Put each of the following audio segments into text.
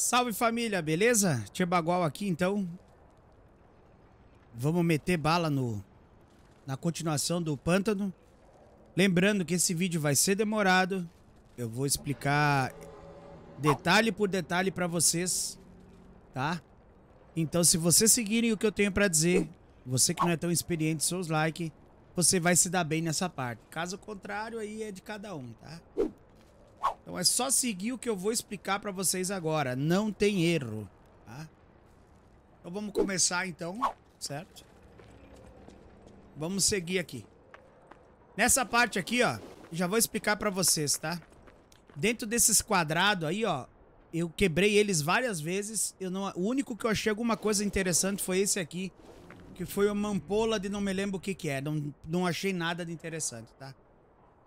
Salve família, beleza? Tchebagual aqui então. Vamos meter bala no na continuação do pântano. Lembrando que esse vídeo vai ser demorado. Eu vou explicar detalhe por detalhe para vocês, tá? Então se vocês seguirem o que eu tenho para dizer, você que não é tão experiente, seus like, você vai se dar bem nessa parte. Caso contrário aí é de cada um, tá? Então é só seguir o que eu vou explicar para vocês agora. Não tem erro, tá? Então vamos começar então, certo? Vamos seguir aqui. Nessa parte aqui, ó, já vou explicar para vocês, tá? Dentro desses quadrados aí, ó, eu quebrei eles várias vezes. Eu não, o único que eu achei alguma coisa interessante foi esse aqui, que foi uma ampola de não me lembro o que que é. Não, não achei nada de interessante, tá?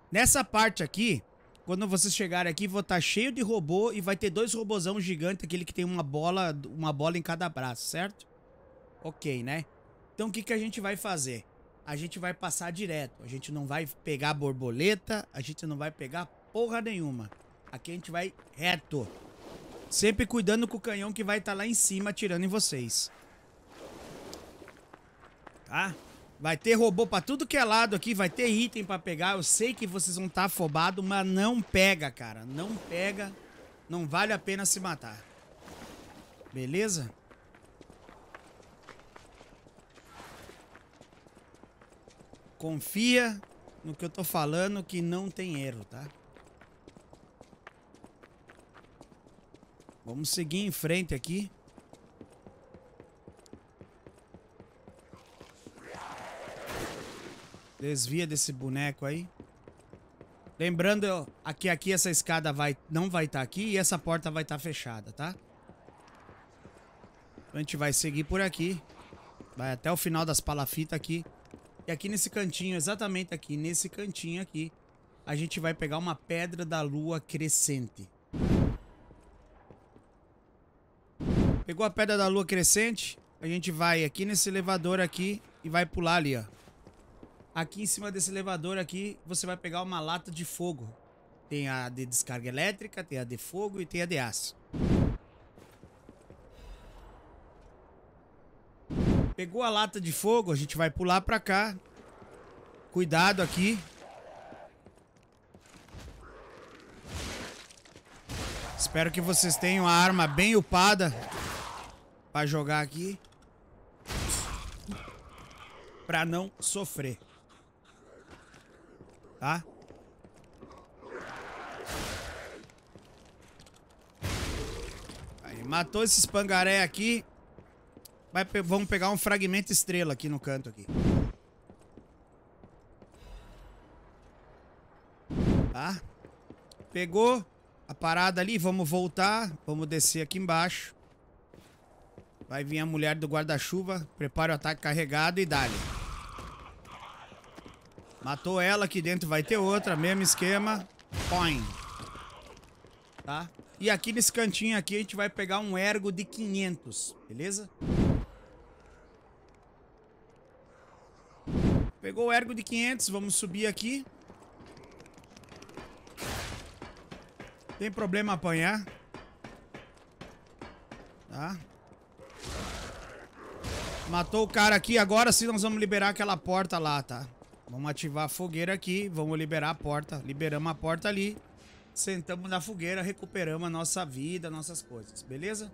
Nessa parte aqui, quando vocês chegarem aqui, vou estar tá cheio de robô e vai ter dois robozão gigante, aquele que tem uma bola, uma bola em cada braço, certo? Ok, né? Então o que, que a gente vai fazer? A gente vai passar direto. A gente não vai pegar borboleta, a gente não vai pegar porra nenhuma. Aqui a gente vai reto. Sempre cuidando com o canhão que vai estar tá lá em cima atirando em vocês. Tá? Vai ter robô pra tudo que é lado aqui, vai ter item pra pegar. Eu sei que vocês vão estar tá afobados, mas não pega, cara. Não pega. Não vale a pena se matar. Beleza? Confia no que eu tô falando que não tem erro, tá? Vamos seguir em frente aqui. Desvia desse boneco aí. Lembrando aqui, aqui essa escada vai, não vai estar tá aqui e essa porta vai estar tá fechada, tá? Então a gente vai seguir por aqui. Vai até o final das palafitas aqui. E aqui nesse cantinho, exatamente aqui, nesse cantinho aqui, a gente vai pegar uma pedra da lua crescente. Pegou a pedra da lua crescente, a gente vai aqui nesse elevador aqui e vai pular ali, ó. Aqui em cima desse elevador aqui, você vai pegar uma lata de fogo. Tem a de descarga elétrica, tem a de fogo e tem a de aço. Pegou a lata de fogo, a gente vai pular pra cá. Cuidado aqui. Espero que vocês tenham a arma bem upada pra jogar aqui. Pra não sofrer tá? Aí, matou esses pangaré aqui. Vai, vamos pegar um fragmento estrela aqui no canto aqui. Tá? Pegou a parada ali, vamos voltar. Vamos descer aqui embaixo. Vai vir a mulher do guarda-chuva. Prepara o ataque carregado e dá-lhe. Matou ela, aqui dentro vai ter outra, mesmo esquema. Põe. Tá? E aqui nesse cantinho aqui a gente vai pegar um ergo de 500, beleza? Pegou o ergo de 500, vamos subir aqui. Tem problema apanhar. Tá? Matou o cara aqui, agora sim nós vamos liberar aquela porta lá, tá? Vamos ativar a fogueira aqui, vamos liberar a porta. Liberamos a porta ali, sentamos na fogueira, recuperamos a nossa vida, nossas coisas, beleza?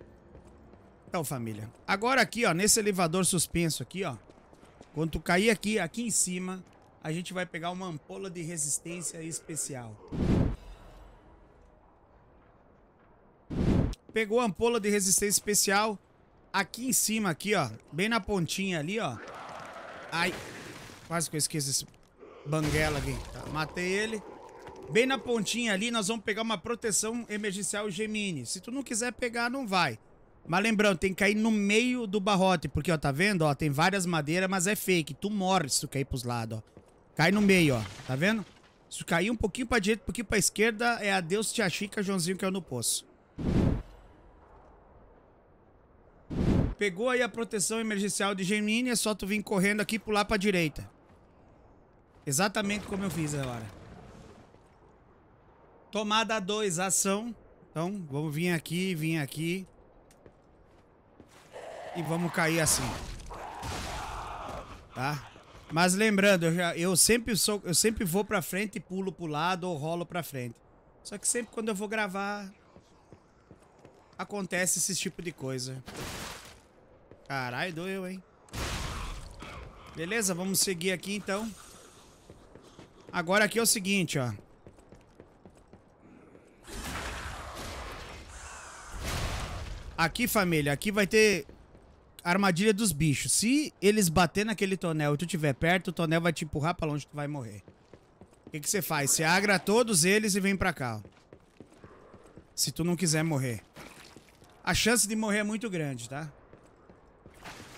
Então, família, agora aqui, ó, nesse elevador suspenso aqui, ó, quando cair aqui, aqui em cima, a gente vai pegar uma ampola de resistência especial. Pegou a ampola de resistência especial aqui em cima, aqui, ó, bem na pontinha ali, ó. Ai, Quase que eu esqueço esse banguela aqui. Tá, matei ele. Bem na pontinha ali, nós vamos pegar uma proteção emergencial Gemini. Se tu não quiser pegar, não vai. Mas lembrando, tem que cair no meio do barrote, porque, ó, tá vendo? Ó, tem várias madeiras, mas é fake. Tu morre se tu cair pros lados, ó. Cai no meio, ó. Tá vendo? Se tu cair um pouquinho pra direita, um pouquinho pra esquerda, é adeus, tia Chica, Joãozinho que é no poço. Pegou aí a proteção emergencial de Gemini, é só tu vir correndo aqui e pular pra direita. Exatamente como eu fiz agora. Tomada 2, ação. Então, vamos vir aqui, vir aqui. E vamos cair assim. Tá? Mas lembrando, eu, já, eu sempre sou, eu sempre vou pra frente e pulo pro lado ou rolo pra frente. Só que sempre quando eu vou gravar, acontece esse tipo de coisa. Caralho, doeu, hein? Beleza, vamos seguir aqui então. Agora aqui é o seguinte, ó. Aqui, família, aqui vai ter armadilha dos bichos. Se eles bater naquele tonel e tu tiver perto, o tonel vai te empurrar pra longe, tu vai morrer. O que, você faz? Você agra todos eles e vem pra cá, ó. Se tu não quiser morrer. A chance de morrer é muito grande, tá?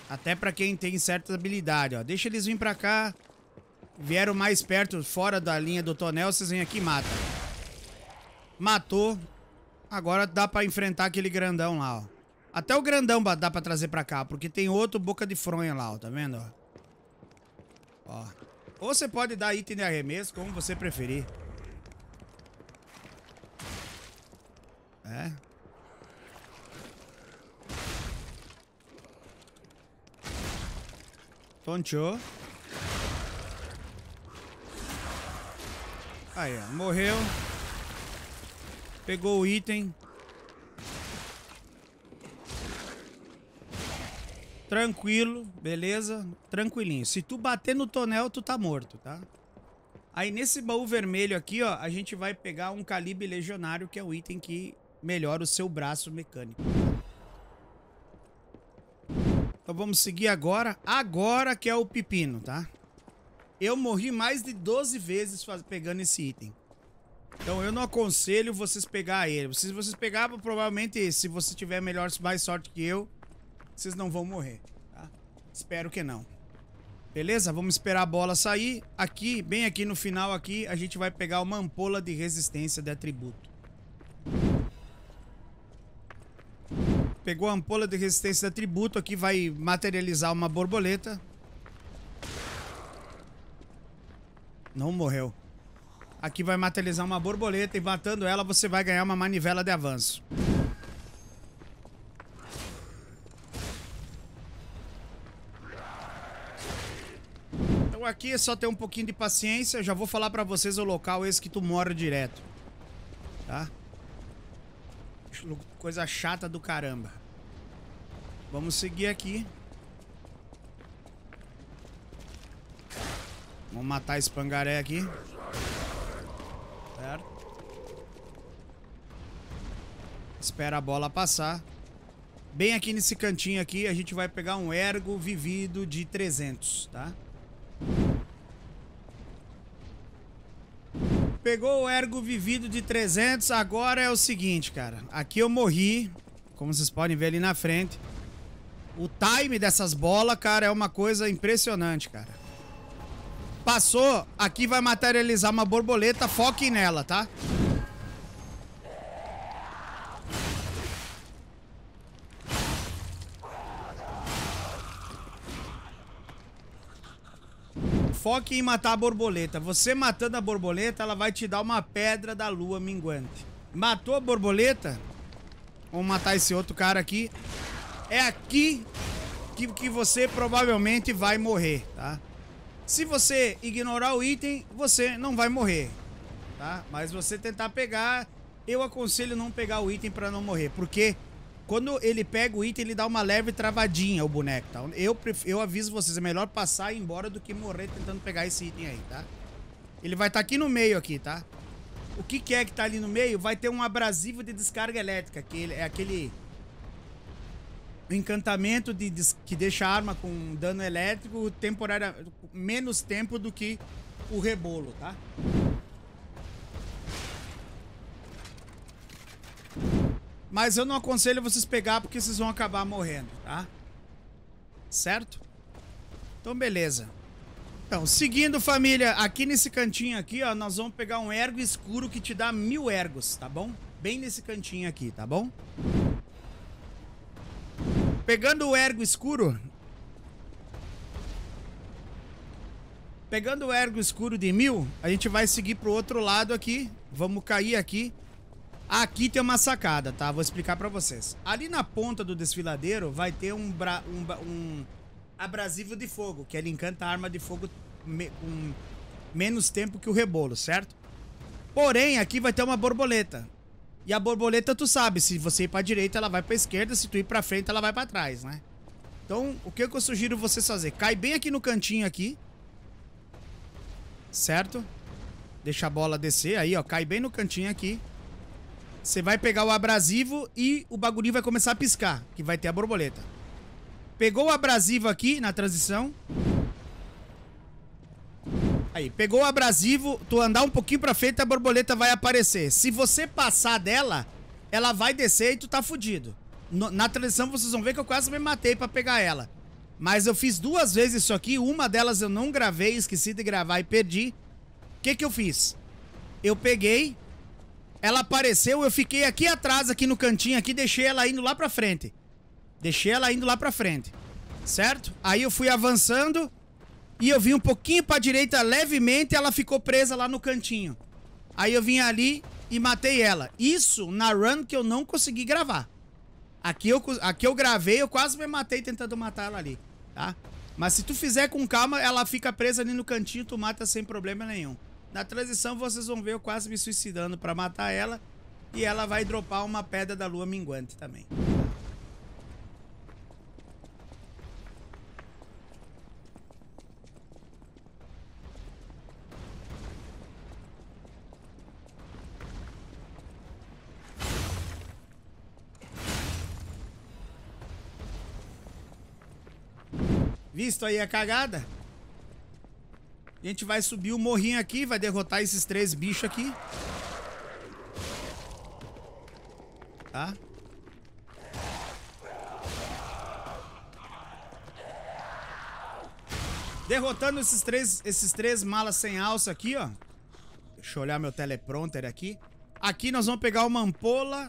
Até pra quem tem certa habilidade, ó. Deixa eles vir pra cá. Vieram mais perto, fora da linha do tonel, vocês vêm aqui e matam. Matou. Agora dá pra enfrentar aquele grandão lá, ó. Até o grandão dá pra trazer pra cá, porque tem outro boca de fronha lá, ó. Tá vendo, ó? Ou você pode dar item de arremesso, como você preferir. É. Tonchou. Aí, ó. Morreu. Pegou o item. Tranquilo, beleza? Tranquilinho. Se tu bater no tonel, tu tá morto, tá? Aí nesse baú vermelho aqui, ó, a gente vai pegar um calibre legionário, que é o item que melhora o seu braço mecânico. Então vamos seguir agora. Agora que é o pepino, tá? Eu morri mais de 12 vezes pegando esse item. Então eu não aconselho vocês pegar ele. Se vocês pegar, provavelmente, se você tiver melhor, mais sorte que eu, vocês não vão morrer, tá? Espero que não. Beleza? Vamos esperar a bola sair. Aqui, bem aqui no final aqui, a gente vai pegar uma ampola de resistência de atributo. Pegou a ampola de resistência de atributo. Aqui vai materializar uma borboleta. Não morreu. Aqui vai materializar uma borboleta e matando ela você vai ganhar uma manivela de avanço. Então aqui é só ter um pouquinho de paciência. já vou falar pra vocês o local esse que tu mora direto. Tá? Coisa chata do caramba. Vamos seguir aqui. Vamos matar esse pangaré aqui. Certo. Espera a bola passar. Bem aqui nesse cantinho aqui, a gente vai pegar um ergo vivido de 300, tá? Pegou o ergo vivido de 300, agora é o seguinte, cara. Aqui eu morri, como vocês podem ver ali na frente. O time dessas bolas, cara, é uma coisa impressionante, cara. Passou. Aqui vai materializar uma borboleta. Foque nela, tá? Foque em matar a borboleta. Você matando a borboleta, ela vai te dar uma pedra da lua minguante. Matou a borboleta? Vamos matar esse outro cara aqui. É aqui que, que você provavelmente vai morrer, tá? Se você ignorar o item, você não vai morrer, tá? Mas você tentar pegar, eu aconselho não pegar o item para não morrer, porque quando ele pega o item, ele dá uma leve travadinha o boneco, tá? Eu, eu aviso vocês, é melhor passar e ir embora do que morrer tentando pegar esse item aí, tá? Ele vai estar tá aqui no meio aqui, tá? O que, que é que tá ali no meio? Vai ter um abrasivo de descarga elétrica, que é aquele o encantamento de, de, que deixa a arma com dano elétrico temporária menos tempo do que o rebolo, tá? Mas eu não aconselho vocês pegar porque vocês vão acabar morrendo, tá? Certo? Então, beleza. Então, seguindo, família, aqui nesse cantinho aqui, ó, nós vamos pegar um ergo escuro que te dá mil ergos, tá bom? Bem nesse cantinho aqui, tá bom? Pegando o ergo escuro. Pegando o ergo escuro de mil, a gente vai seguir pro outro lado aqui. Vamos cair aqui. Aqui tem uma sacada, tá? Vou explicar pra vocês. Ali na ponta do desfiladeiro vai ter um, bra... um... um abrasivo de fogo, que é ele encanta a arma de fogo me... um... menos tempo que o rebolo, certo? Porém, aqui vai ter uma borboleta. E a borboleta, tu sabe, se você ir pra direita, ela vai pra esquerda, se tu ir pra frente, ela vai pra trás, né? Então, o que, que eu sugiro vocês fazer? Cai bem aqui no cantinho aqui. Certo? Deixa a bola descer aí, ó. Cai bem no cantinho aqui. Você vai pegar o abrasivo e o bagulho vai começar a piscar, que vai ter a borboleta. Pegou o abrasivo aqui na transição. Aí, pegou o abrasivo, tu andar um pouquinho pra frente, a borboleta vai aparecer. Se você passar dela, ela vai descer e tu tá fudido. No, na transição vocês vão ver que eu quase me matei pra pegar ela. Mas eu fiz duas vezes isso aqui, uma delas eu não gravei, esqueci de gravar e perdi. O que que eu fiz? Eu peguei, ela apareceu, eu fiquei aqui atrás, aqui no cantinho, aqui, deixei ela indo lá pra frente. Deixei ela indo lá pra frente. Certo? Aí eu fui avançando, e eu vim um pouquinho pra direita levemente ela ficou presa lá no cantinho. Aí eu vim ali e matei ela. Isso na run que eu não consegui gravar. Aqui eu, aqui eu gravei, eu quase me matei tentando matar ela ali, tá? Mas se tu fizer com calma, ela fica presa ali no cantinho, tu mata sem problema nenhum. Na transição vocês vão ver eu quase me suicidando pra matar ela. E ela vai dropar uma pedra da lua minguante também. visto aí a é cagada. A gente vai subir o morrinho aqui, vai derrotar esses três bichos aqui. Tá? Derrotando esses três, esses três malas sem alça aqui, ó. Deixa eu olhar meu teleprompter aqui. Aqui nós vamos pegar uma ampola.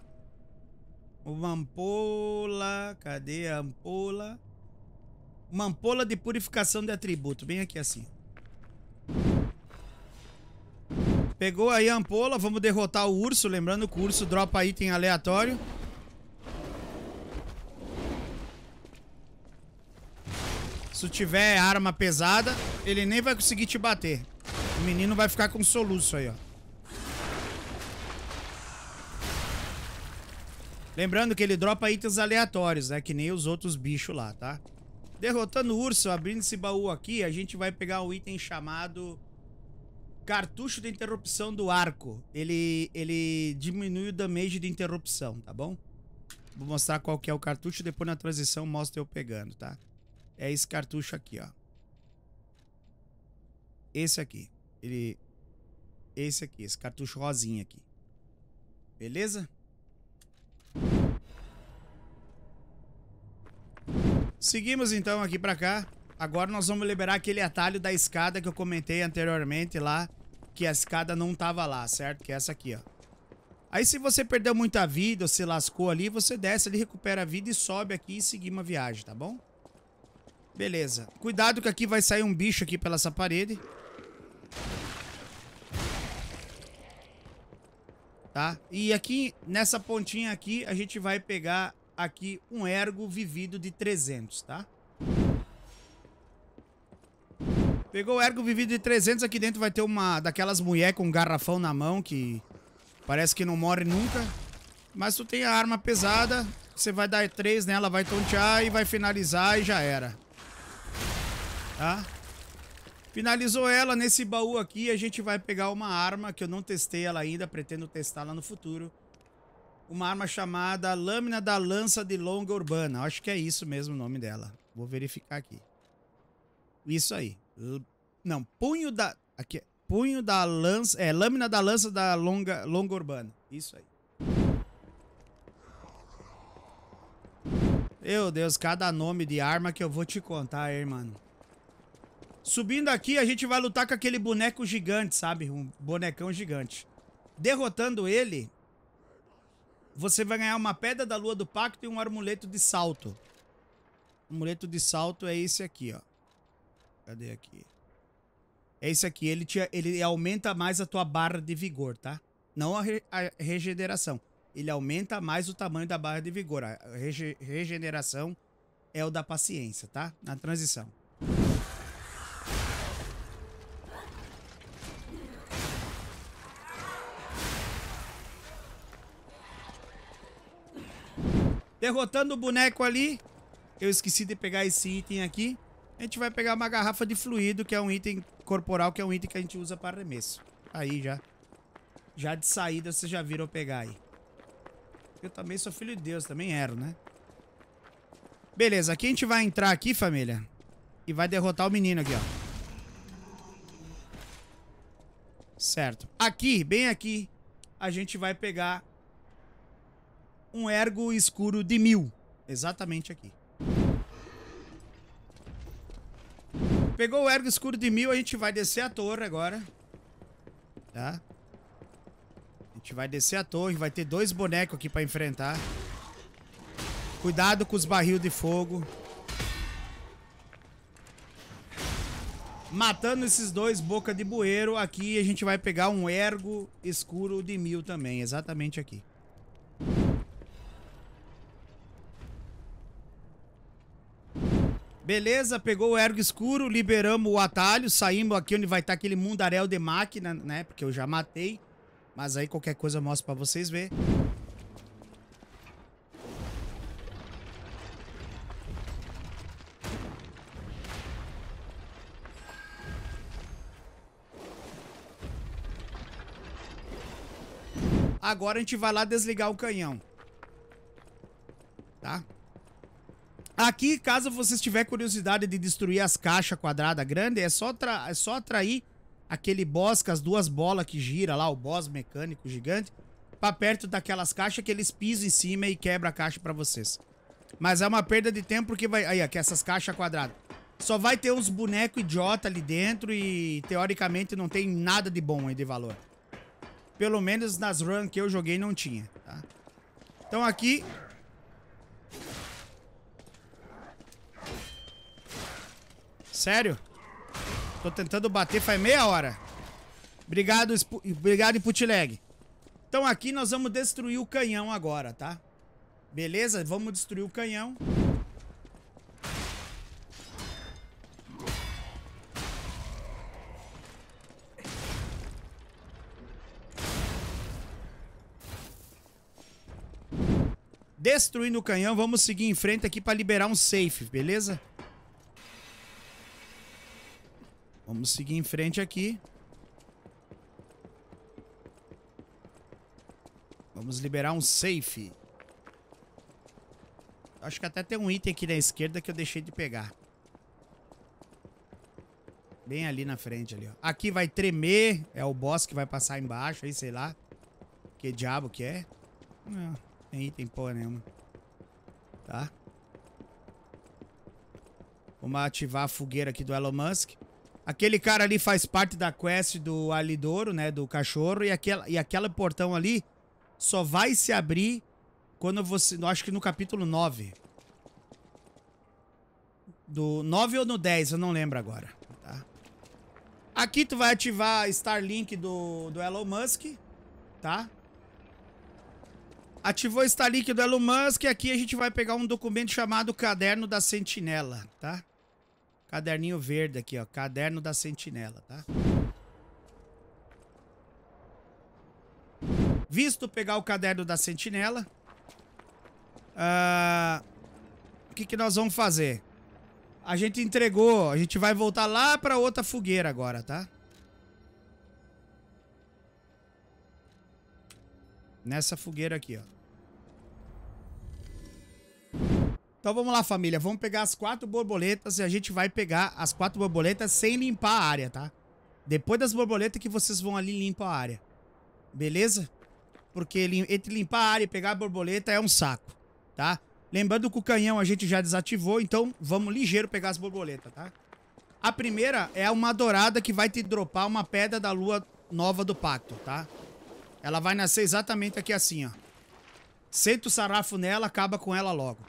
Uma ampola. Cadê a ampola? Uma ampola de purificação de atributo. Bem aqui assim. Pegou aí a ampola. Vamos derrotar o urso. Lembrando que o urso dropa item aleatório. Se tiver arma pesada, ele nem vai conseguir te bater. O menino vai ficar com soluço aí, ó. Lembrando que ele dropa itens aleatórios, né? Que nem os outros bichos lá, tá? Derrotando o urso, abrindo esse baú aqui, a gente vai pegar o item chamado cartucho de interrupção do arco. Ele, ele diminui o damage de interrupção, tá bom? Vou mostrar qual que é o cartucho, depois na transição mostra eu pegando, tá? É esse cartucho aqui, ó. Esse aqui. Ele... Esse aqui, esse cartucho rosinha aqui. Beleza? Seguimos então aqui pra cá. Agora nós vamos liberar aquele atalho da escada que eu comentei anteriormente lá, que a escada não tava lá, certo? Que é essa aqui, ó. Aí se você perdeu muita vida ou se lascou ali, você desce ali, recupera a vida e sobe aqui e seguir uma viagem, tá bom? Beleza. Cuidado que aqui vai sair um bicho aqui pela essa parede. Tá? E aqui, nessa pontinha aqui, a gente vai pegar aqui um ergo vivido de 300, tá? Pegou o ergo vivido de 300, aqui dentro vai ter uma daquelas mulher com um garrafão na mão que parece que não morre nunca. Mas tu tem a arma pesada, você vai dar 3 nela, vai tontear e vai finalizar e já era. Tá? Finalizou ela nesse baú aqui, a gente vai pegar uma arma que eu não testei ela ainda, pretendo testar lá no futuro uma arma chamada Lâmina da Lança de Longa Urbana. Acho que é isso mesmo o nome dela. Vou verificar aqui. Isso aí. L não, punho da. Aqui, é, punho da lança. É, lâmina da lança da longa, longa urbana. Isso aí. Meu Deus, cada nome de arma que eu vou te contar, aí, mano. Subindo aqui, a gente vai lutar com aquele boneco gigante, sabe? Um bonecão gigante. Derrotando ele, você vai ganhar uma pedra da lua do pacto e um armuleto de salto. O amuleto de salto é esse aqui, ó. Cadê aqui? É esse aqui. Ele, te, ele aumenta mais a tua barra de vigor, tá? Não a, re, a regeneração. Ele aumenta mais o tamanho da barra de vigor. A rege, regeneração é o da paciência, tá? Na transição. Derrotando o boneco ali. Eu esqueci de pegar esse item aqui. A gente vai pegar uma garrafa de fluido, que é um item corporal, que é um item que a gente usa para arremesso. Aí já. Já de saída vocês já viram eu pegar aí. Eu também sou filho de Deus, também era, né? Beleza, aqui a gente vai entrar aqui, família. E vai derrotar o menino aqui, ó. Certo. Aqui, bem aqui, a gente vai pegar um ergo escuro de mil. Exatamente aqui. Pegou o ergo escuro de mil, a gente vai descer a torre agora. Tá? A gente vai descer a torre, vai ter dois bonecos aqui pra enfrentar. Cuidado com os barril de fogo. Matando esses dois boca de bueiro, aqui a gente vai pegar um ergo escuro de mil também, exatamente aqui. Beleza, pegou o ergo escuro, liberamos o atalho, saímos aqui onde vai estar tá aquele mundaréu de máquina, né? Porque eu já matei. Mas aí qualquer coisa eu mostro pra vocês ver. Agora a gente vai lá desligar o canhão. Aqui, caso vocês tiver curiosidade de destruir as caixas quadrada grande, é só, é só atrair aquele boss com as duas bolas que gira lá, o boss mecânico gigante, pra perto daquelas caixas que eles pisam em cima e quebra a caixa pra vocês. Mas é uma perda de tempo porque vai... Aí, aqui, essas caixas quadradas. Só vai ter uns bonecos idiota ali dentro e, teoricamente, não tem nada de bom aí de valor. Pelo menos nas runs que eu joguei não tinha, tá? Então aqui, Sério? Tô tentando bater faz meia hora. Obrigado, obrigado Inputlag. Então aqui nós vamos destruir o canhão agora, tá? Beleza? Vamos destruir o canhão. Destruindo o canhão, vamos seguir em frente aqui pra liberar um safe, beleza? Vamos seguir em frente aqui. Vamos liberar um safe. Acho que até tem um item aqui na esquerda que eu deixei de pegar. Bem ali na frente ali, ó. Aqui vai tremer, é o boss que vai passar embaixo aí, sei lá. Que diabo que é? Não, tem item porra nenhuma. Tá? Vamos ativar a fogueira aqui do Elon Musk. Aquele cara ali faz parte da quest do Alidoro, né? Do cachorro. E aquela, e aquela portão ali só vai se abrir quando você... Acho que no capítulo 9. Do 9 ou no 10, eu não lembro agora. Tá? Aqui tu vai ativar Starlink do, do Elon Musk, tá? Ativou Starlink do Elon Musk e aqui a gente vai pegar um documento chamado Caderno da Sentinela, tá? Caderninho verde aqui, ó. Caderno da sentinela, tá? Visto pegar o caderno da sentinela. Uh, o que, que nós vamos fazer? A gente entregou. A gente vai voltar lá pra outra fogueira agora, tá? Nessa fogueira aqui, ó. Então vamos lá, família. Vamos pegar as quatro borboletas e a gente vai pegar as quatro borboletas sem limpar a área, tá? Depois das borboletas que vocês vão ali limpar a área. Beleza? Porque entre limpar a área e pegar a borboleta é um saco, tá? Lembrando que o canhão a gente já desativou, então vamos ligeiro pegar as borboletas, tá? A primeira é uma dourada que vai te dropar uma pedra da lua nova do pacto, tá? Ela vai nascer exatamente aqui assim, ó. Senta o sarrafo nela, acaba com ela logo.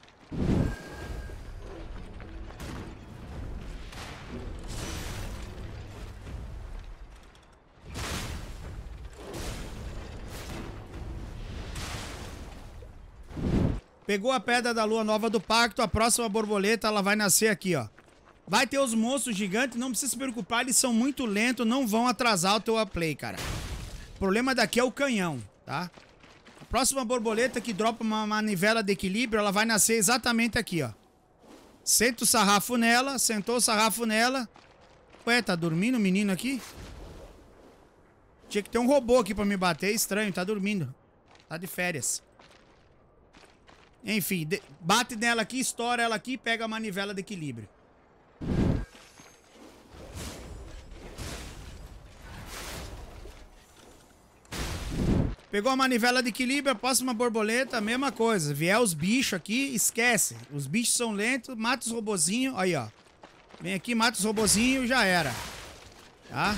Pegou a pedra da lua nova do pacto, a próxima borboleta, ela vai nascer aqui, ó. Vai ter os monstros gigantes, não precisa se preocupar, eles são muito lentos, não vão atrasar o teu play, cara. O problema daqui é o canhão, tá? A próxima borboleta que dropa uma manivela de equilíbrio, ela vai nascer exatamente aqui, ó. Senta o sarrafo nela, sentou o sarrafo nela. Ué, tá dormindo o menino aqui? Tinha que ter um robô aqui pra me bater, é estranho, tá dormindo. Tá de férias. Enfim, bate nela aqui, estoura ela aqui e pega a manivela de equilíbrio. Pegou a manivela de equilíbrio, a próxima borboleta, mesma coisa. Vier os bichos aqui, esquece. Os bichos são lentos, mata os robozinhos. Aí, ó. Vem aqui, mata os robozinhos, já era. Tá?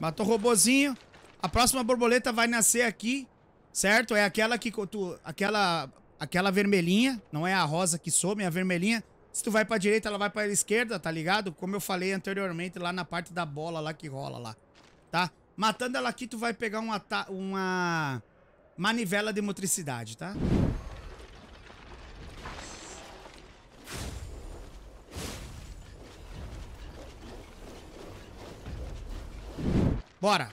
Matou o robozinho. A próxima borboleta vai nascer aqui, certo? É aquela que tu, aquela Aquela vermelhinha, não é a rosa que some, é a vermelhinha. Se tu vai pra direita, ela vai pra esquerda, tá ligado? Como eu falei anteriormente lá na parte da bola lá que rola lá, tá? Matando ela aqui, tu vai pegar uma uma manivela de motricidade, tá? Bora!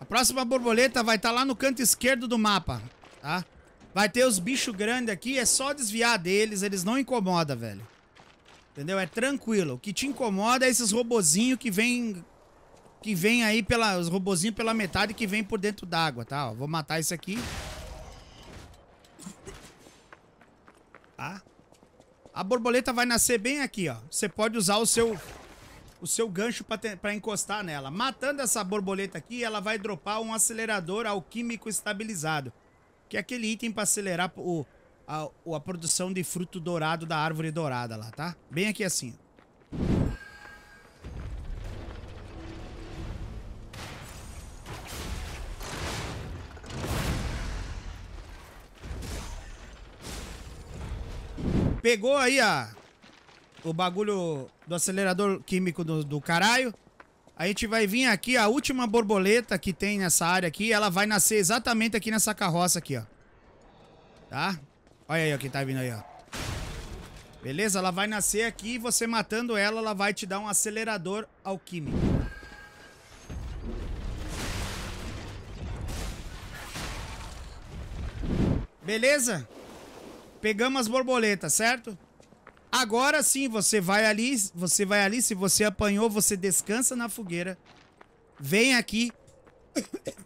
A próxima borboleta vai estar tá lá no canto esquerdo do mapa, tá? Vai ter os bichos grandes aqui, é só desviar deles, eles não incomodam, velho. Entendeu? É tranquilo. O que te incomoda é esses robozinhos que vem... Que vem aí pela... Os robozinhos pela metade que vem por dentro d'água, tá? Ó, vou matar isso aqui. Tá? A borboleta vai nascer bem aqui, ó. Você pode usar o seu... O seu gancho pra, te, pra encostar nela. Matando essa borboleta aqui, ela vai dropar um acelerador alquímico estabilizado que é aquele item para acelerar o, a, a produção de fruto dourado da árvore dourada lá, tá? Bem aqui assim. Pegou aí a, o bagulho do acelerador químico do, do caralho. A gente vai vir aqui, a última borboleta que tem nessa área aqui, ela vai nascer exatamente aqui nessa carroça aqui, ó. Tá? Olha aí, ó, quem tá vindo aí, ó. Beleza? Ela vai nascer aqui e você matando ela, ela vai te dar um acelerador alquímico. Beleza? Pegamos as borboletas, certo? Agora sim, você vai ali, você vai ali, se você apanhou, você descansa na fogueira. Vem aqui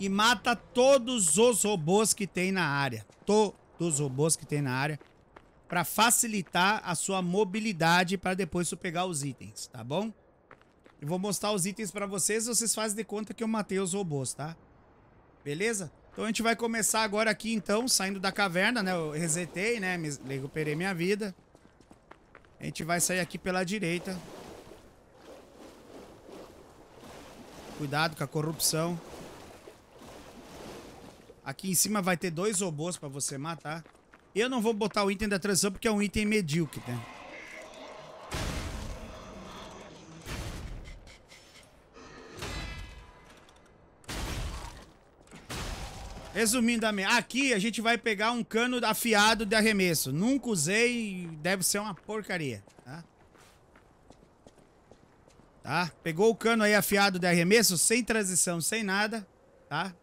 e mata todos os robôs que tem na área. Todos os robôs que tem na área para facilitar a sua mobilidade para depois você pegar os itens, tá bom? Eu vou mostrar os itens para vocês, vocês fazem de conta que eu matei os robôs, tá? Beleza? Então a gente vai começar agora aqui então, saindo da caverna, né? Eu resetei, né? Me recuperei minha vida. A gente vai sair aqui pela direita. Cuidado com a corrupção. Aqui em cima vai ter dois robôs pra você matar. Eu não vou botar o item da transição porque é um item medíocre, né? minha, aqui a gente vai pegar um cano afiado de arremesso. Nunca usei, deve ser uma porcaria, tá? Tá? Pegou o cano aí afiado de arremesso, sem transição, sem nada, tá?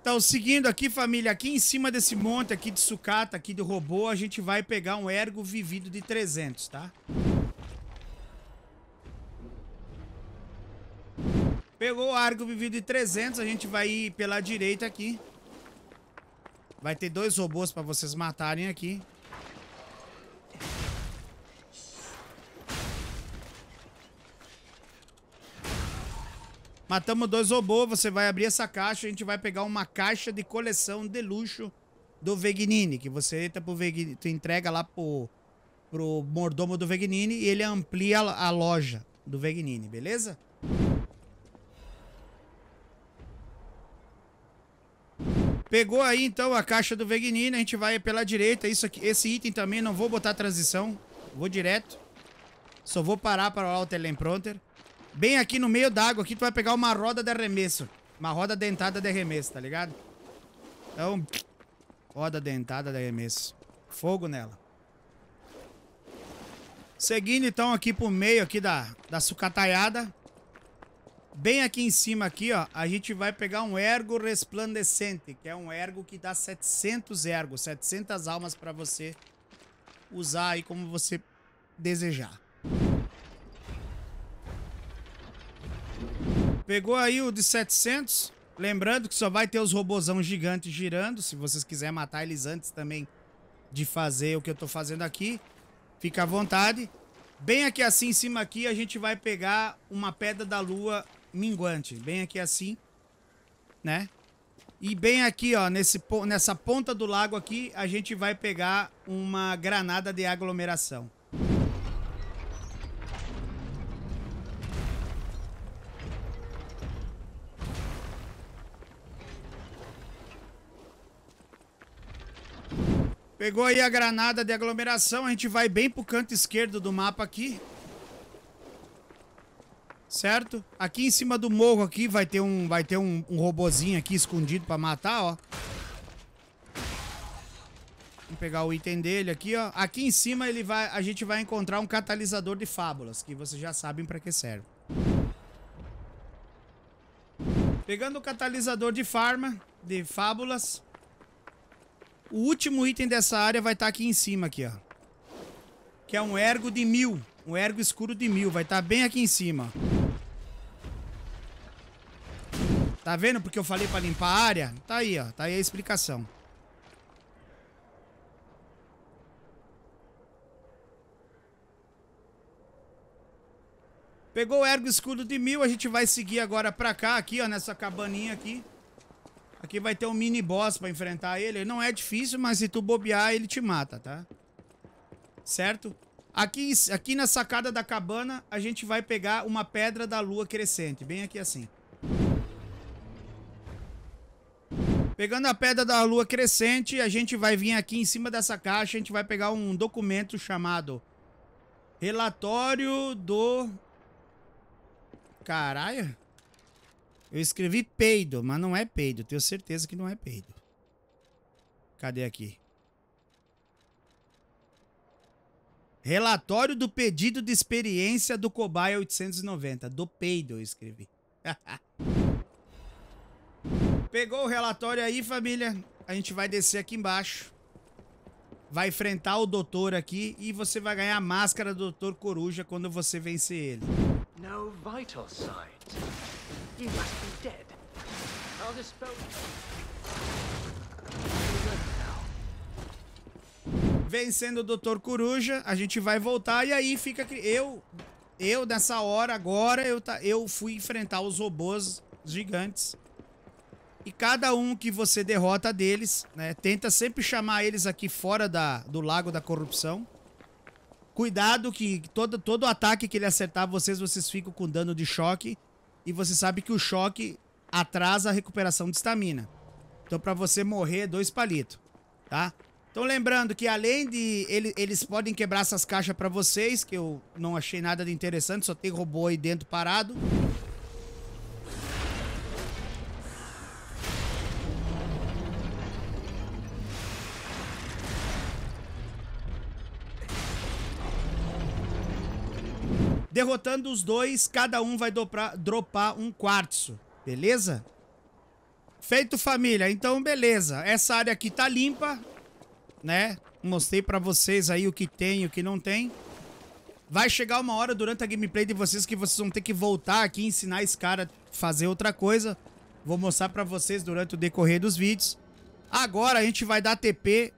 Então, seguindo aqui, família, aqui em cima desse monte aqui de sucata, aqui de robô, a gente vai pegar um ergo vivido de 300, tá? Pegou o Argo vivido de 300, a gente vai ir pela direita aqui. Vai ter dois robôs pra vocês matarem aqui. Matamos dois robôs, você vai abrir essa caixa, a gente vai pegar uma caixa de coleção de luxo do Vegnini, que você tá pro Vegnini, tu entrega lá pro, pro mordomo do Vegnini e ele amplia a loja do Vegnini, beleza? Pegou aí então a caixa do Vegnina, a gente vai pela direita. Isso aqui, esse item também não vou botar transição, vou direto. Só vou parar para o teleprompter. Bem aqui no meio d'água aqui tu vai pegar uma roda de arremesso, uma roda dentada de arremesso, tá ligado? Então, roda dentada de arremesso. Fogo nela. Seguindo então aqui pro meio aqui da da sucataiada. Bem aqui em cima, aqui, ó, a gente vai pegar um ergo resplandecente, que é um ergo que dá 700 ergos, 700 almas para você usar aí como você desejar. Pegou aí o de 700, lembrando que só vai ter os robozão gigantes girando, se vocês quiserem matar eles antes também de fazer o que eu tô fazendo aqui, fica à vontade. Bem aqui assim em cima aqui, a gente vai pegar uma pedra da lua minguante. Bem aqui assim, né? E bem aqui, ó, nesse, nessa ponta do lago aqui, a gente vai pegar uma granada de aglomeração. Pegou aí a granada de aglomeração, a gente vai bem pro canto esquerdo do mapa aqui certo? Aqui em cima do morro aqui vai ter um, vai ter um, um robozinho aqui escondido pra matar, ó. Vamos pegar o item dele aqui, ó. Aqui em cima ele vai, a gente vai encontrar um catalisador de fábulas, que vocês já sabem pra que serve. Pegando o catalisador de farma, de fábulas. O último item dessa área vai estar tá aqui em cima, aqui, ó. Que é um ergo de mil. Um ergo escuro de mil. Vai estar tá bem aqui em cima, ó. Tá vendo porque eu falei pra limpar a área? Tá aí, ó. Tá aí a explicação. Pegou o ergo escudo de mil, a gente vai seguir agora pra cá, aqui, ó, nessa cabaninha aqui. Aqui vai ter um mini boss pra enfrentar ele. ele não é difícil, mas se tu bobear, ele te mata, tá? Certo? Aqui, aqui na sacada da cabana, a gente vai pegar uma pedra da lua crescente, bem aqui assim. Pegando a pedra da lua crescente, a gente vai vir aqui em cima dessa caixa, a gente vai pegar um documento chamado Relatório do... Caralho. Eu escrevi peido, mas não é peido. Tenho certeza que não é peido. Cadê aqui? Relatório do pedido de experiência do Cobaia 890. Do peido eu escrevi. Pegou o relatório aí, família. A gente vai descer aqui embaixo. Vai enfrentar o doutor aqui e você vai ganhar a máscara do doutor coruja quando você vencer ele. No vital You must be dead. I'll Vencendo o doutor Coruja, a gente vai voltar e aí fica eu eu nessa hora agora eu tá, eu fui enfrentar os robôs gigantes e cada um que você derrota deles, né? Tenta sempre chamar eles aqui fora da, do lago da corrupção. Cuidado que todo, todo ataque que ele acertar vocês, vocês ficam com dano de choque. E você sabe que o choque atrasa a recuperação de estamina. Então para você morrer, dois palitos, tá? Então lembrando que além de... Ele, eles podem quebrar essas caixas para vocês, que eu não achei nada de interessante, só tem robô aí dentro parado. Derrotando os dois, cada um vai dropar um quartzo, beleza? Feito, família. Então, beleza. Essa área aqui tá limpa, né? Mostrei pra vocês aí o que tem e o que não tem. Vai chegar uma hora durante a gameplay de vocês que vocês vão ter que voltar aqui e ensinar esse cara a fazer outra coisa. Vou mostrar pra vocês durante o decorrer dos vídeos. Agora a gente vai dar TP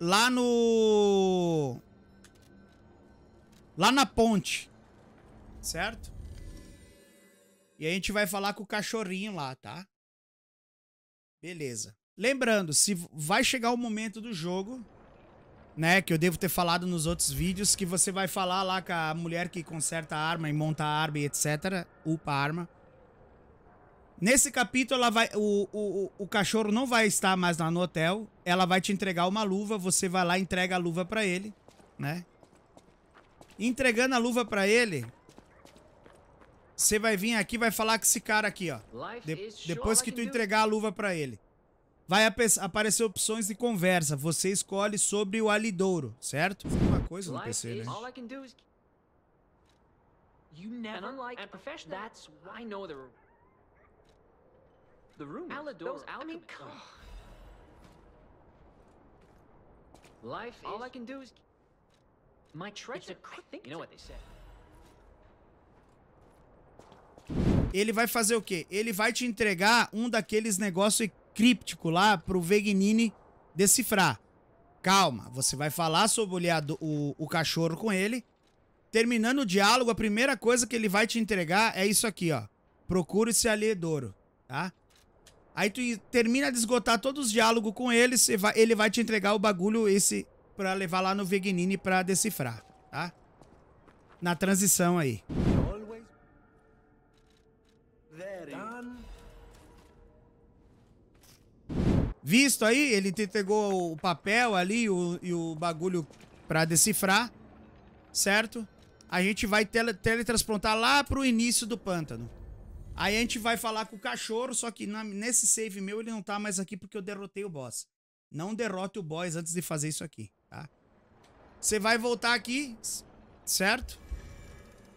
lá no... Lá na ponte certo? E a gente vai falar com o cachorrinho lá, tá? Beleza. Lembrando, se vai chegar o momento do jogo, né, que eu devo ter falado nos outros vídeos, que você vai falar lá com a mulher que conserta a arma e monta a arma e etc, upa a arma. Nesse capítulo, ela vai, o, o, o cachorro não vai estar mais lá no hotel, ela vai te entregar uma luva, você vai lá e entrega a luva para ele, né? Entregando a luva para ele, você vai vir aqui e vai falar com esse cara aqui, ó. De depois que tu entregar a luva pra ele. Vai ap aparecer opções de conversa. Você escolhe sobre o alidouro, certo? Tem uma coisa no PC, né? You never and unlike and professional. That's I know the the room. Alidor's I mean, come. Life. All I can do is my treasure. You know what they said. ele vai fazer o quê? Ele vai te entregar um daqueles negócios críptico lá pro Vegnini decifrar. Calma, você vai falar sobre o, o cachorro com ele. Terminando o diálogo, a primeira coisa que ele vai te entregar é isso aqui, ó. procure esse aliedouro, tá? Aí tu termina de esgotar todos os diálogos com ele, vai, ele vai te entregar o bagulho esse pra levar lá no Vegnini pra decifrar, tá? Na transição aí. visto aí, ele te entregou o papel ali o, e o bagulho para decifrar, certo? A gente vai tele, teletransportar lá pro início do pântano. Aí a gente vai falar com o cachorro, só que na, nesse save meu ele não tá mais aqui porque eu derrotei o boss. Não derrote o boss antes de fazer isso aqui, tá? Você vai voltar aqui, certo?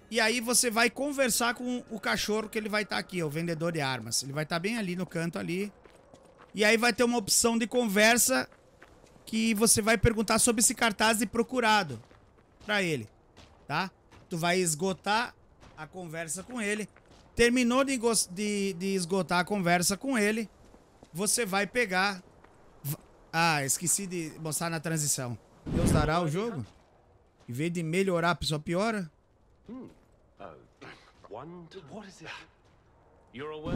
E aí você vai conversar com o cachorro que ele vai estar tá aqui, o vendedor de armas. Ele vai estar tá bem ali no canto ali, e aí vai ter uma opção de conversa que você vai perguntar sobre esse cartaz de procurado para ele, tá? Tu vai esgotar a conversa com ele. Terminou de, de, de esgotar a conversa com ele, você vai pegar... Ah, esqueci de mostrar na transição. Deus dará o jogo? Em vez de melhorar, só piora? Hum. Uh, one, what is it? You're aware?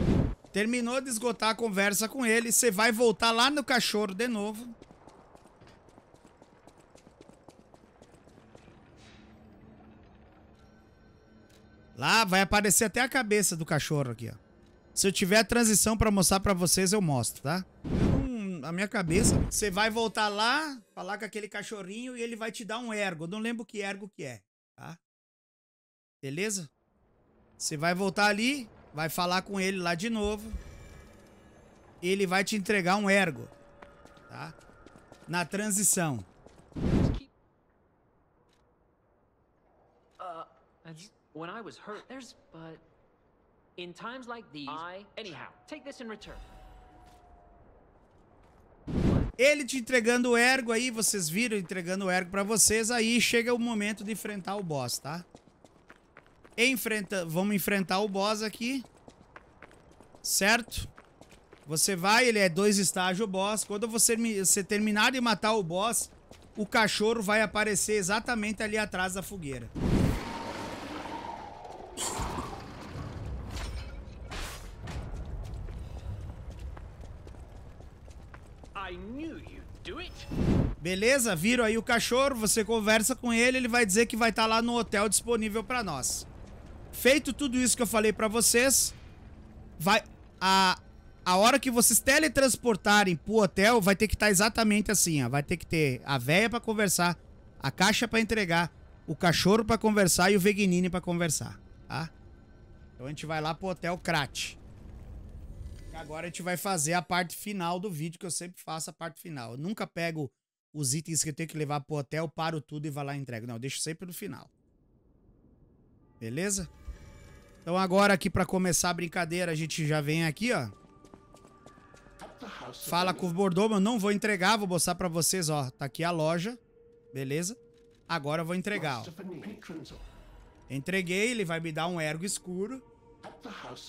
Terminou de esgotar a conversa com ele. Você vai voltar lá no cachorro de novo. Lá vai aparecer até a cabeça do cachorro aqui, ó. Se eu tiver a transição pra mostrar pra vocês, eu mostro, tá? Hum, a minha cabeça. Você vai voltar lá, falar com aquele cachorrinho e ele vai te dar um ergo. Eu não lembro que ergo que é, tá? Beleza? Você vai voltar ali, Vai falar com ele lá de novo. Ele vai te entregar um ergo, tá? Na transição. Uh, when I was hurt, there's but in times like these, I anyhow take this in return. Ele te entregando o ergo aí, vocês viram entregando o ergo para vocês, aí chega o momento de enfrentar o boss, tá? Enfrenta, vamos enfrentar o boss aqui. Certo? Você vai, ele é dois estágios o boss. Quando você, você terminar de matar o boss, o cachorro vai aparecer exatamente ali atrás da fogueira. Beleza? Viram aí o cachorro, você conversa com ele, ele vai dizer que vai estar tá lá no hotel disponível para nós. Feito tudo isso que eu falei pra vocês, vai... A, a hora que vocês teletransportarem pro hotel, vai ter que estar tá exatamente assim, ó. Vai ter que ter a véia pra conversar, a caixa pra entregar, o cachorro pra conversar e o Vegnini pra conversar, tá? Então a gente vai lá pro hotel Krat. Agora a gente vai fazer a parte final do vídeo, que eu sempre faço a parte final. Eu nunca pego os itens que eu tenho que levar pro hotel, paro tudo e vá lá e entrego. Não, eu deixo sempre no final. Beleza? Então agora aqui para começar a brincadeira, a gente já vem aqui, ó. Fala com o Bordô, eu não vou entregar, vou mostrar para vocês, ó. Tá aqui a loja, beleza? Agora eu vou entregar, ó. Entreguei, ele vai me dar um ergo escuro.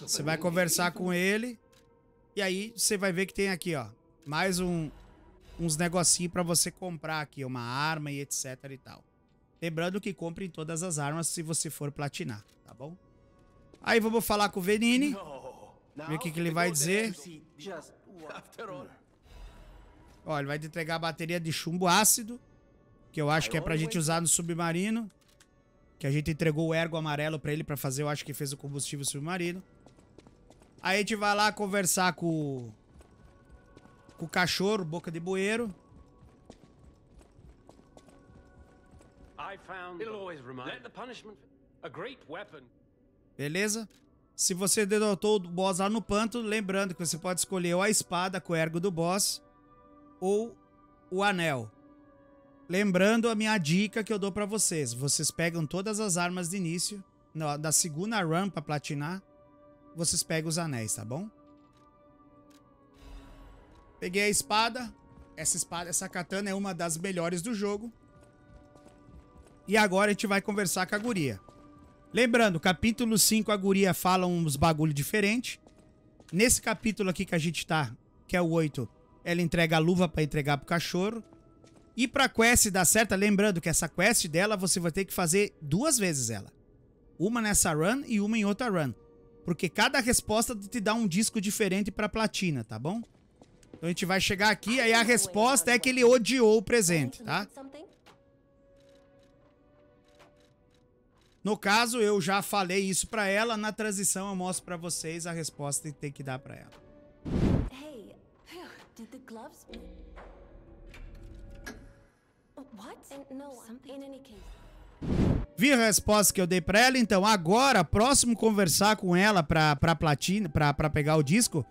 Você vai conversar com ele. E aí você vai ver que tem aqui, ó. Mais um, uns negocinhos para você comprar aqui, uma arma e etc e tal. Lembrando que compre todas as armas se você for platinar, tá bom? Aí vamos falar com o Venini. Ver o que, que ele vai dizer. Ó, ele vai entregar a bateria de chumbo ácido, que eu acho que é pra gente usar no submarino. Que a gente entregou o ergo amarelo pra ele pra fazer, eu acho que fez o combustível submarino. Aí a gente vai lá conversar com, com o cachorro, boca de bueiro. I found... It'll always remind... Let the punishment... A great weapon... Beleza? Se você derrotou o boss lá no panto, lembrando que você pode escolher ou a espada com o ergo do boss ou o anel. Lembrando a minha dica que eu dou para vocês. Vocês pegam todas as armas de início, da segunda run pra platinar, vocês pegam os anéis, tá bom? Peguei a espada. Essa espada, essa katana é uma das melhores do jogo. E agora a gente vai conversar com a guria. Lembrando, capítulo 5, a guria fala uns bagulho diferente. Nesse capítulo aqui que a gente tá, que é o 8, ela entrega a luva para entregar pro cachorro. E pra quest dar certa, lembrando que essa quest dela você vai ter que fazer duas vezes ela. Uma nessa run e uma em outra run. Porque cada resposta te dá um disco diferente pra platina, tá bom? Então a gente vai chegar aqui, aí a resposta é que ele odiou o presente, tá? No caso, eu já falei isso para ela, na transição eu mostro para vocês a resposta e tem que dar para ela. Hey, did the gloves uh, What? No, in any case. Vi a resposta que eu dei para ela, então agora, próximo conversar com ela pra, pra platina, pra, pra pegar o disco,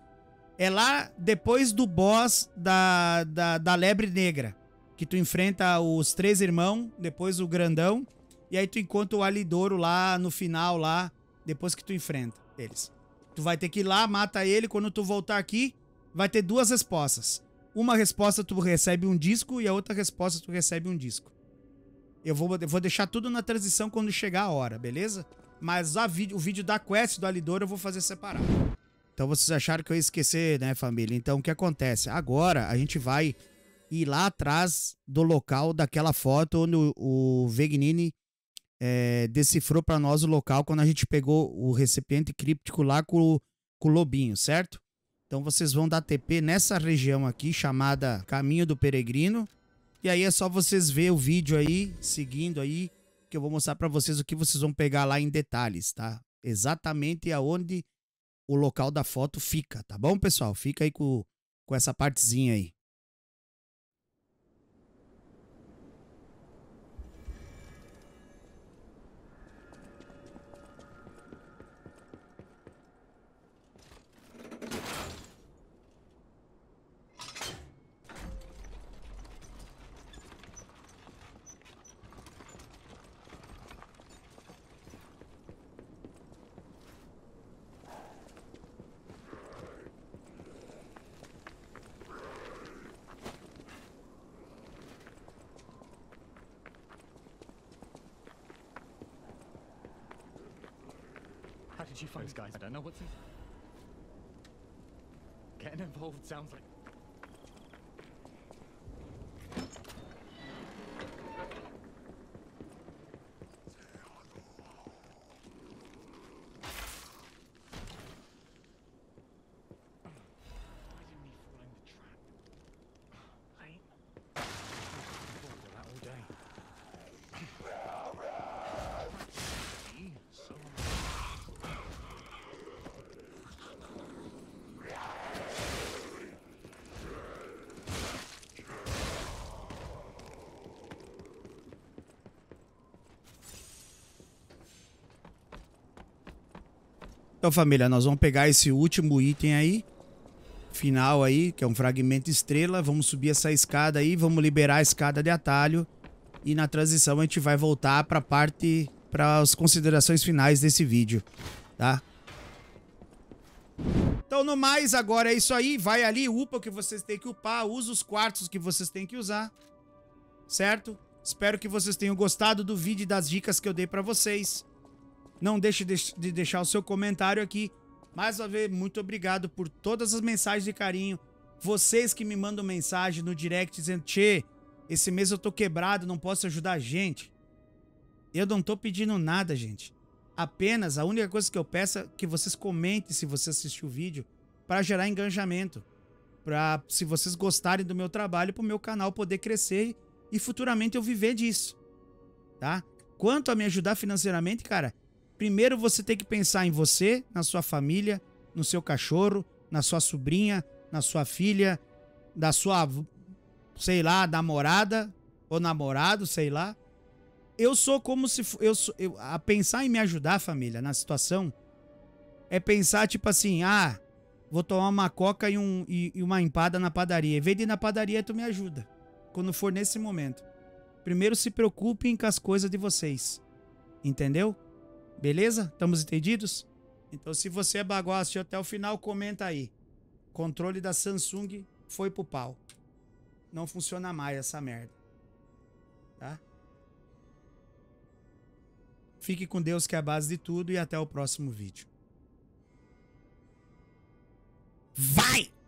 é lá depois do boss da, da, da Lebre Negra, que tu enfrenta os três irmãos, depois o grandão, e aí tu encontra o Alidouro lá no final, lá, depois que tu enfrenta eles. Tu vai ter que ir lá, mata ele, quando tu voltar aqui, vai ter duas respostas. Uma resposta tu recebe um disco e a outra resposta tu recebe um disco. Eu vou, eu vou deixar tudo na transição quando chegar a hora, beleza? Mas a vídeo, o vídeo da quest do Alidouro eu vou fazer separado. Então vocês acharam que eu ia esquecer, né, família? Então o que acontece? Agora a gente vai ir lá atrás do local daquela foto onde o, o Vegnini é, decifrou para nós o local quando a gente pegou o recipiente críptico lá com, com o lobinho, certo? Então vocês vão dar TP nessa região aqui chamada Caminho do Peregrino. E aí é só vocês ver o vídeo aí, seguindo aí, que eu vou mostrar para vocês o que vocês vão pegar lá em detalhes, tá? Exatamente aonde o local da foto fica, tá bom, pessoal? Fica aí com, com essa partezinha aí. Então, família, nós vamos pegar esse último item aí, final aí, que é um fragmento estrela. Vamos subir essa escada aí, vamos liberar a escada de atalho. E na transição a gente vai voltar para parte, para as considerações finais desse vídeo, tá? Então, no mais, agora é isso aí. Vai ali, upa o que vocês têm que upar, usa os quartos que vocês têm que usar, certo? Espero que vocês tenham gostado do vídeo e das dicas que eu dei para vocês. Não deixe de deixar o seu comentário aqui. Mais uma vez, muito obrigado por todas as mensagens de carinho. Vocês que me mandam mensagem no direct dizendo: Tchê, esse mês eu tô quebrado, não posso ajudar a gente. Eu não tô pedindo nada, gente. Apenas a única coisa que eu peço é que vocês comentem se você assistiu o vídeo para gerar engajamento, para se vocês gostarem do meu trabalho, para o meu canal poder crescer e futuramente eu viver disso, tá? Quanto a me ajudar financeiramente, cara, Primeiro você tem que pensar em você, na sua família, no seu cachorro, na sua sobrinha, na sua filha, da sua, sei lá, namorada ou namorado, sei lá. Eu sou como se eu, eu a pensar em me ajudar, família, na situação é pensar tipo assim, ah, vou tomar uma coca e, um, e, e uma empada na padaria. Vem de ir na padaria, tu me ajuda. Quando for nesse momento. Primeiro se preocupem com as coisas de vocês. Entendeu? Beleza? Estamos entendidos? Então, se você é bagual até o final, comenta aí. Controle da Samsung foi pro pau. Não funciona mais essa merda. Tá? Fique com Deus, que é a base de tudo, e até o próximo vídeo. Vai!